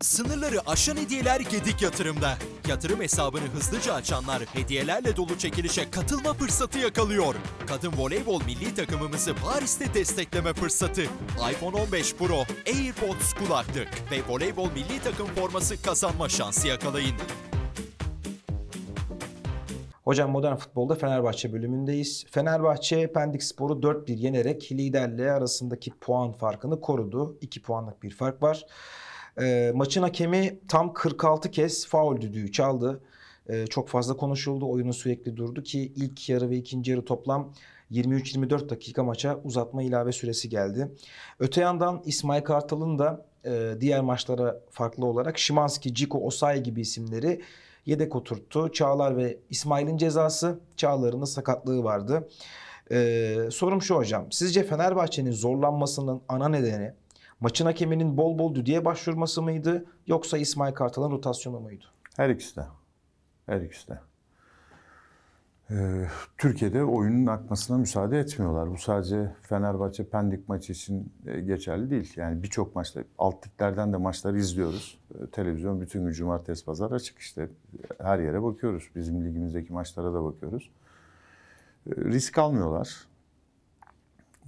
Sınırları aşan hediyeler Gedik Yatırım'da. Yatırım hesabını hızlıca açanlar hediyelerle dolu çekilişe katılma fırsatı yakalıyor. Kadın voleybol milli takımımızı Paris'te destekleme fırsatı. iPhone 15 Pro, AirPods kulaklık ve voleybol milli takım forması kazanma şansı yakalayın. Hocam modern futbolda Fenerbahçe bölümündeyiz. Fenerbahçe Pendik Spor'u 4-1 yenerek liderle arasındaki puan farkını korudu. 2 puanlık bir fark var. E, maçın hakemi tam 46 kez faul düdüğü çaldı. E, çok fazla konuşuldu. Oyunu sürekli durdu ki ilk yarı ve ikinci yarı toplam 23-24 dakika maça uzatma ilave süresi geldi. Öte yandan İsmail Kartal'ın da e, diğer maçlara farklı olarak Şimanski, Ciko, Osay gibi isimleri yedek oturttu. Çağlar ve İsmail'in cezası, Çağlar'ın da sakatlığı vardı. Ee, sorum şu hocam. Sizce Fenerbahçe'nin zorlanmasının ana nedeni Maçın hakeminin bol bol düdüğe başvurması mıydı yoksa İsmail Kartal'ın rotasyonu muydu? Her ikisi de. Her ikisi de. Ee, Türkiye'de oyunun akmasına müsaade etmiyorlar. Bu sadece Fenerbahçe Pendik maçı için e, geçerli değil. Yani birçok maçta alt da maçları izliyoruz. Ee, televizyon bütün gün cumartesi pazar açık işte. Her yere bakıyoruz. Bizim ligimizdeki maçlara da bakıyoruz. Ee, risk almıyorlar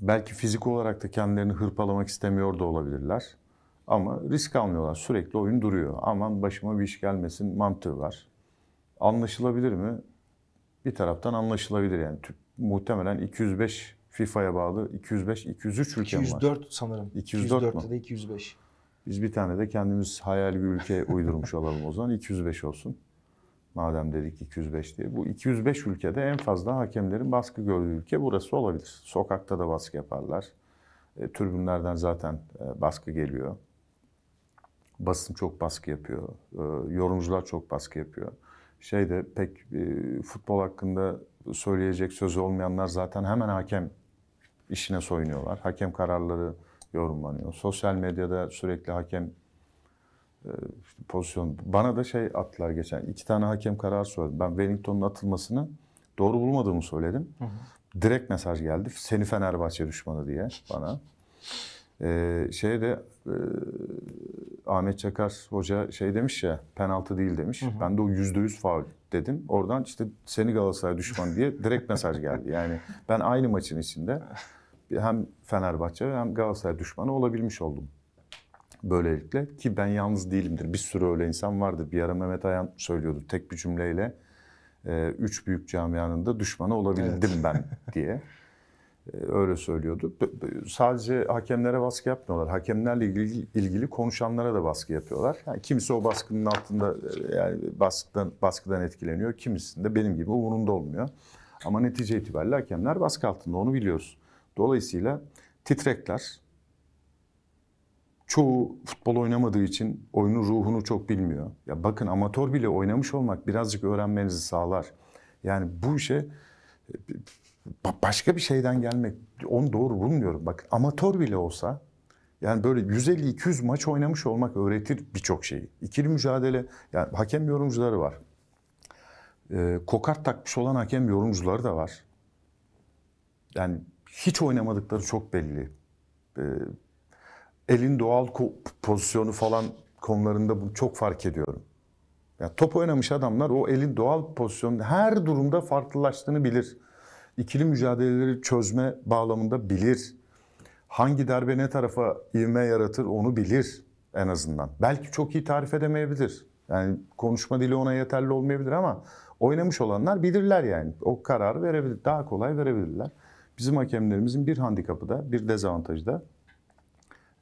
belki fizik olarak da kendilerini hırpalamak istemiyor da olabilirler. Ama risk almıyorlar. Sürekli oyun duruyor. Aman başıma bir iş gelmesin mantığı var. Anlaşılabilir mi? Bir taraftan anlaşılabilir yani. Muhtemelen 205 FIFA'ya bağlı 205 203 ülke 204 var. 204 sanırım. 204, 204 ya da 205. Biz bir tane de kendimiz hayal bir ülke uydurmuş olalım o zaman 205 olsun. Madem dedik 205 diye. Bu 205 ülkede en fazla hakemlerin baskı gördüğü ülke burası olabilir. Sokakta da baskı yaparlar. E, türbünlerden zaten e, baskı geliyor. Basın çok baskı yapıyor. E, yorumcular çok baskı yapıyor. Şeyde pek e, futbol hakkında söyleyecek sözü olmayanlar zaten hemen hakem işine soyunuyorlar. Hakem kararları yorumlanıyor. Sosyal medyada sürekli hakem e, işte pozisyon. Bana da şey attılar geçen. iki tane hakem karar söyledi. Ben Wellington'un atılmasını doğru bulmadığımı söyledim. Hı hı. Direkt mesaj geldi. Seni Fenerbahçe düşmanı diye bana. Ee, şey de e, Ahmet Çakar hoca şey demiş ya penaltı değil demiş. Hı hı. Ben de o yüzde yüz faul dedim. Oradan işte seni Galatasaray düşman diye direkt mesaj geldi. Yani ben aynı maçın içinde hem Fenerbahçe hem Galatasaray düşmanı olabilmiş oldum böylelikle ki ben yalnız değilimdir. Bir sürü öyle insan vardı. Bir ara Mehmet Ayan söylüyordu tek bir cümleyle e, üç büyük camianın da düşmanı olabildim evet. ben diye. E, öyle söylüyordu. Sadece hakemlere baskı yapmıyorlar. Hakemlerle ilgili, ilgili konuşanlara da baskı yapıyorlar. Yani kimisi o baskının altında e, yani baskıdan, baskıdan etkileniyor. de benim gibi umurunda olmuyor. Ama netice itibariyle hakemler baskı altında onu biliyoruz. Dolayısıyla titrekler, çoğu futbol oynamadığı için oyunun ruhunu çok bilmiyor. Ya bakın amatör bile oynamış olmak birazcık öğrenmenizi sağlar. Yani bu işe e, başka bir şeyden gelmek onu doğru bulmuyorum. Bak amatör bile olsa yani böyle 150-200 maç oynamış olmak öğretir birçok şeyi. İkili mücadele yani hakem yorumcuları var. Ee, kokart takmış olan hakem yorumcuları da var. Yani hiç oynamadıkları çok belli. Ee, elin doğal pozisyonu falan konularında bunu çok fark ediyorum. Yani top oynamış adamlar o elin doğal pozisyonu her durumda farklılaştığını bilir. İkili mücadeleleri çözme bağlamında bilir. Hangi darbe ne tarafa ivme yaratır onu bilir en azından. Belki çok iyi tarif edemeyebilir. Yani konuşma dili ona yeterli olmayabilir ama oynamış olanlar bilirler yani. O kararı verebilir, daha kolay verebilirler. Bizim hakemlerimizin bir handikapı da, bir dezavantajı da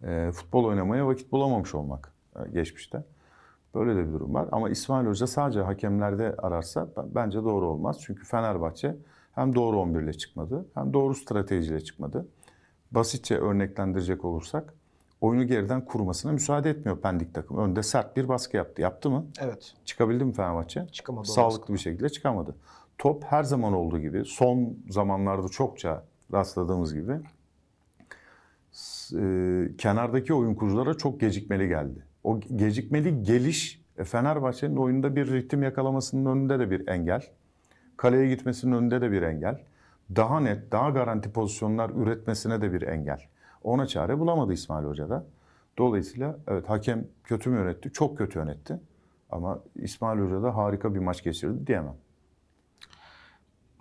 e, futbol oynamaya vakit bulamamış olmak e, geçmişte. Böyle de bir durum var. Ama İsmail Hoca sadece hakemlerde ararsa bence doğru olmaz. Çünkü Fenerbahçe hem doğru 11 ile çıkmadı hem doğru stratejiyle çıkmadı. Basitçe örneklendirecek olursak oyunu geriden kurmasına müsaade etmiyor Pendik takım. Önde sert bir baskı yaptı. Yaptı mı? Evet. Çıkabildi mi Fenerbahçe? Çıkamadı. Sağlıklı baskı. bir şekilde çıkamadı. Top her zaman olduğu gibi son zamanlarda çokça rastladığımız gibi e, kenardaki oyun kuruculara çok gecikmeli geldi. O gecikmeli geliş e, Fenerbahçe'nin oyunda bir ritim yakalamasının önünde de bir engel. Kaleye gitmesinin önünde de bir engel. Daha net, daha garanti pozisyonlar üretmesine de bir engel. Ona çare bulamadı İsmail Hoca da. Dolayısıyla evet hakem kötü mü yönetti? Çok kötü yönetti. Ama İsmail Hoca da harika bir maç geçirdi diyemem.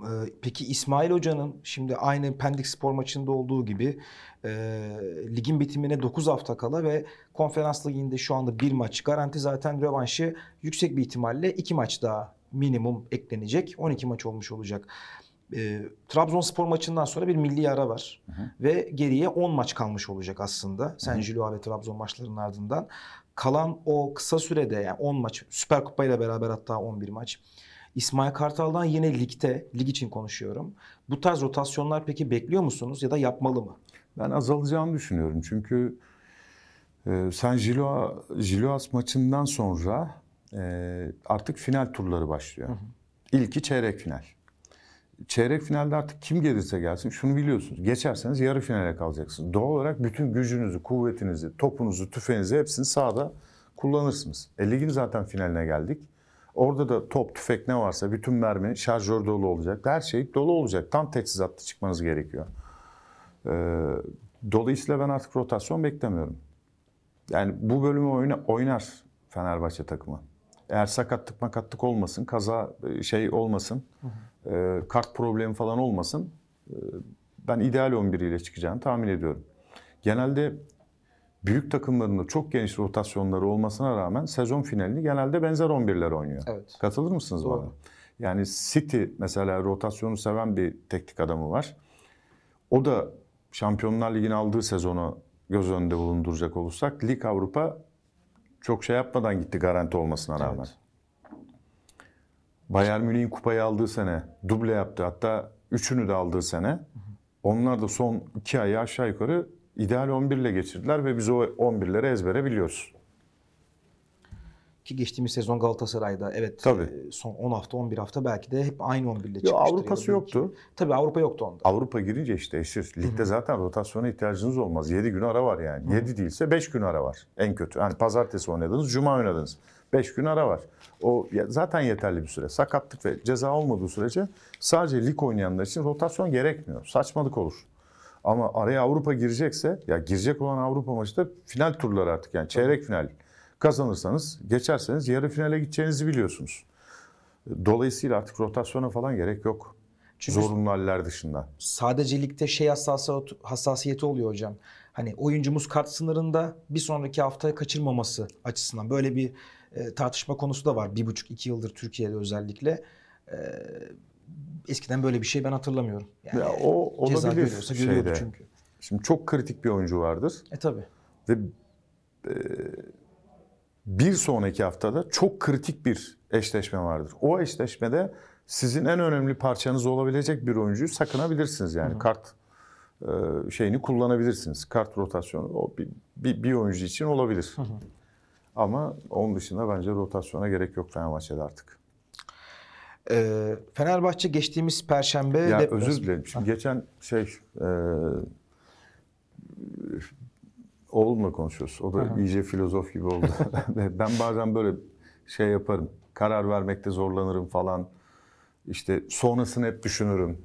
Ee, peki İsmail Hoca'nın şimdi aynı Pendik Spor maçında olduğu gibi e, ligin bitimine 9 hafta kala ve konferans liginde şu anda bir maç garanti zaten rövanşı yüksek bir ihtimalle 2 maç daha minimum eklenecek. 12 maç olmuş olacak. E, Trabzonspor maçından sonra bir milli ara var. Hı hı. Ve geriye 10 maç kalmış olacak aslında. Sen Julio ve Trabzon maçlarının ardından. Kalan o kısa sürede yani 10 maç, Süper Kupa ile beraber hatta 11 maç. İsmail Kartal'dan yine ligde, lig için konuşuyorum. Bu tarz rotasyonlar peki bekliyor musunuz ya da yapmalı mı? Ben azalacağını düşünüyorum çünkü e, sen Jiloas maçından sonra e, artık final turları başlıyor. Hı hı. İlki çeyrek final. Çeyrek finalde artık kim gelirse gelsin şunu biliyorsunuz. Geçerseniz yarı finale kalacaksınız. Doğal olarak bütün gücünüzü, kuvvetinizi, topunuzu, tüfeğinizi hepsini sahada kullanırsınız. E ligin zaten finaline geldik. Orada da top, tüfek ne varsa bütün mermi, şarjör dolu olacak. Her şey dolu olacak. Tam teçhizatlı çıkmanız gerekiyor. Ee, dolayısıyla ben artık rotasyon beklemiyorum. Yani bu bölümü oyna, oynar Fenerbahçe takımı. Eğer sakatlık makatlık olmasın, kaza e, şey olmasın, E, kart problemi falan olmasın. E, ben ideal 11 ile çıkacağını tahmin ediyorum. Genelde büyük takımlarında çok geniş rotasyonları olmasına rağmen sezon finalini genelde benzer 11'ler oynuyor. Evet. Katılır mısınız Doğru. bana? Yani City mesela rotasyonu seven bir teknik adamı var. O da Şampiyonlar Ligi'ni aldığı sezonu göz önünde bulunduracak olursak Lig Avrupa çok şey yapmadan gitti garanti olmasına rağmen. Evet. Bayern Münih'in kupayı aldığı sene duble yaptı. Hatta üçünü de aldığı sene. Onlar da son iki ayı aşağı yukarı ideal 11 ile geçirdiler ve biz o 11'leri ezbere biliyoruz. Ki geçtiğimiz sezon Galatasaray'da evet Tabii. E, son 10 hafta 11 hafta belki de hep aynı 11 ile çıkmıştır. Avrupa'sı ya yoktu. Tabii Avrupa yoktu onda. Avrupa girince işte eşsiz. Ligde hı zaten rotasyona ihtiyacınız olmaz. 7 gün ara var yani. Hı-hı. 7 değilse 5 gün ara var en kötü. Hani pazartesi oynadınız, cuma oynadınız. 5 gün ara var. O zaten yeterli bir süre. Sakatlık ve ceza olmadığı sürece sadece lig oynayanlar için rotasyon gerekmiyor. Saçmalık olur. Ama araya Avrupa girecekse ya girecek olan Avrupa maçı da final turları artık yani çeyrek final kazanırsanız geçerseniz yarı finale gideceğinizi biliyorsunuz. Dolayısıyla artık rotasyona falan gerek yok. Çünkü Zorunlu haller dışında. Sadece ligde şey hassasiyeti oluyor hocam. Hani oyuncumuz kart sınırında bir sonraki haftaya kaçırmaması açısından böyle bir e, tartışma konusu da var. Bir buçuk iki yıldır Türkiye'de özellikle. E, eskiden böyle bir şey ben hatırlamıyorum. Yani ya o olabilir ceza şeyde. çünkü. Şimdi çok kritik bir oyuncu vardır. E tabi. Ve e, bir sonraki haftada çok kritik bir eşleşme vardır. O eşleşmede sizin en önemli parçanız olabilecek bir oyuncuyu sakınabilirsiniz yani. Hı Kart e, şeyini kullanabilirsiniz. Kart rotasyonu o bir, bir, bir oyuncu için olabilir. Hı hı. Ama onun dışında bence rotasyona gerek yok Fenerbahçe'de artık. E, Fenerbahçe geçtiğimiz perşembe... Ya depres- özür dilerim. Şimdi ha. geçen şey... E, oğlumla konuşuyoruz. O da Aha. iyice filozof gibi oldu. ben bazen böyle şey yaparım. Karar vermekte zorlanırım falan. İşte sonrasını hep düşünürüm.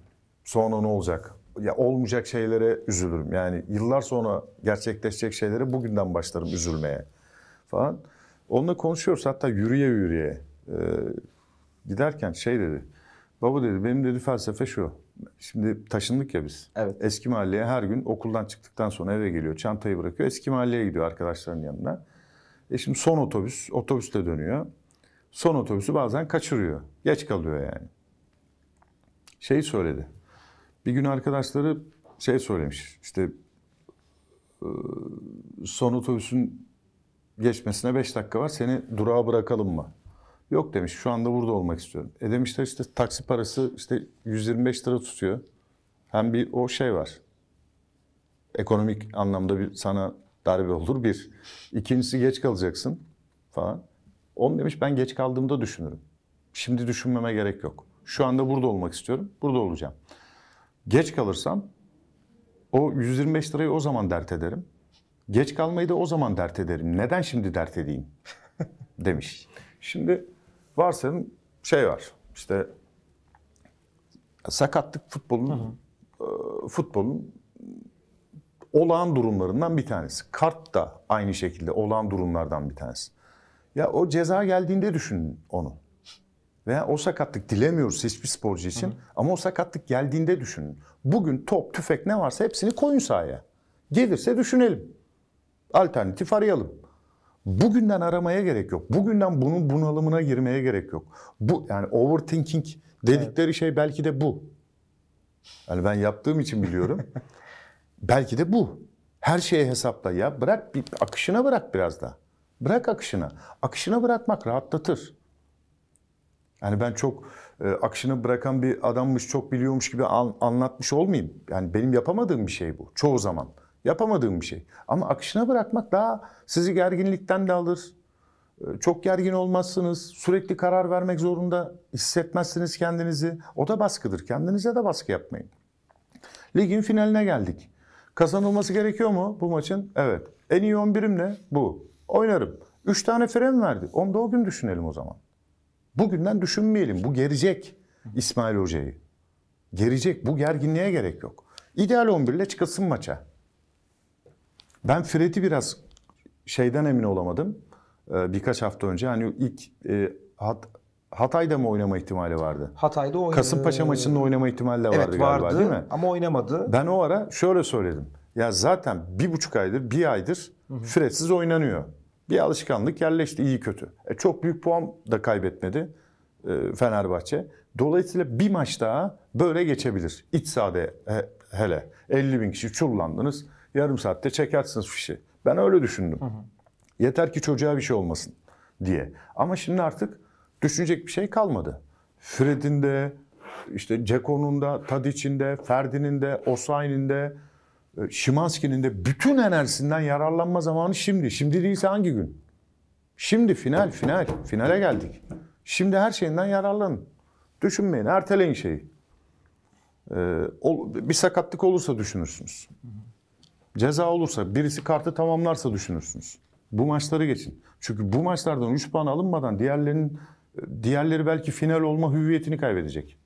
Sonra ne olacak? Ya olmayacak şeylere üzülürüm. Yani yıllar sonra gerçekleşecek şeylere bugünden başlarım üzülmeye falan. Onunla konuşuyoruz hatta yürüye yürüye. Ee, giderken şey dedi. Baba dedi benim dedi felsefe şu. Şimdi taşındık ya biz. Evet. Eski mahalleye her gün okuldan çıktıktan sonra eve geliyor. Çantayı bırakıyor. Eski mahalleye gidiyor arkadaşlarının yanına. E şimdi son otobüs. Otobüste dönüyor. Son otobüsü bazen kaçırıyor. Geç kalıyor yani. Şey söyledi. Bir gün arkadaşları şey söylemiş. İşte son otobüsün geçmesine 5 dakika var. Seni durağa bırakalım mı? Yok demiş şu anda burada olmak istiyorum. E demişler işte taksi parası işte 125 lira tutuyor. Hem bir o şey var. Ekonomik anlamda bir sana darbe olur bir. İkincisi geç kalacaksın falan. On demiş ben geç kaldığımda düşünürüm. Şimdi düşünmeme gerek yok. Şu anda burada olmak istiyorum. Burada olacağım. Geç kalırsam o 125 lirayı o zaman dert ederim. Geç kalmayı da o zaman dert ederim. Neden şimdi dert edeyim? demiş. Şimdi varsayalım şey var. işte sakatlık futbolun hı hı. E, futbolun olağan durumlarından bir tanesi. Kart da aynı şekilde olağan durumlardan bir tanesi. Ya o ceza geldiğinde düşünün onu. Veya o sakatlık dilemiyoruz hiçbir sporcu için hı hı. ama o sakatlık geldiğinde düşünün. Bugün top, tüfek ne varsa hepsini koyun sahaya. Gelirse düşünelim. Alternatif arayalım. Bugünden aramaya gerek yok. Bugünden bunun bunalımına girmeye gerek yok. Bu yani overthinking dedikleri evet. şey belki de bu. Yani ben yaptığım için biliyorum. belki de bu. Her şeyi hesapla ya. Bırak bir akışına bırak biraz da. Bırak akışına. Akışına bırakmak rahatlatır. Yani ben çok e, akışını bırakan bir adammış, çok biliyormuş gibi an, anlatmış olmayayım. Yani benim yapamadığım bir şey bu çoğu zaman. Yapamadığım bir şey. Ama akışına bırakmak daha sizi gerginlikten de alır. Ee, çok gergin olmazsınız. Sürekli karar vermek zorunda hissetmezsiniz kendinizi. O da baskıdır. Kendinize de baskı yapmayın. Ligin finaline geldik. Kazanılması gerekiyor mu bu maçın? Evet. En iyi 11'im ne? Bu. Oynarım. 3 tane frem verdi. Onu da o gün düşünelim o zaman. Bugünden düşünmeyelim. Bu gelecek İsmail Hoca'yı. Gelecek. Bu gerginliğe gerek yok. İdeal 11 ile çıkılsın maça. Ben Fred'i biraz şeyden emin olamadım. Ee, birkaç hafta önce hani ilk e, hat, Hatay'da mı oynama ihtimali vardı? Hatay'da oynadı. Kasımpaşa maçında oynama ihtimali de vardı evet, galiba vardı, değil mi? ama oynamadı. Ben o ara şöyle söyledim. Ya zaten bir buçuk aydır, bir aydır hı Fred'siz oynanıyor. Bir alışkanlık yerleşti iyi kötü. E, çok büyük puan da kaybetmedi e, Fenerbahçe. Dolayısıyla bir maç daha böyle geçebilir. İç sahada he, hele 50 bin kişi çullandınız. Yarım saatte çekersiniz fişi. Ben öyle düşündüm. Hı hı. Yeter ki çocuğa bir şey olmasın diye. Ama şimdi artık düşünecek bir şey kalmadı. Fred'in de, işte Ceko'nun da, Tadic'in de, Ferdi'nin de, Osayi'nin de, Şimanski'nin e, de bütün enerjisinden yararlanma zamanı şimdi. Şimdi değilse hangi gün? Şimdi final, final. Finale geldik. Şimdi her şeyinden yararlanın. Düşünmeyin, erteleyin şeyi. E, bir sakatlık olursa düşünürsünüz. Hı hı. Ceza olursa, birisi kartı tamamlarsa düşünürsünüz. Bu maçları geçin. Çünkü bu maçlardan 3 puan alınmadan diğerlerinin diğerleri belki final olma hüviyetini kaybedecek.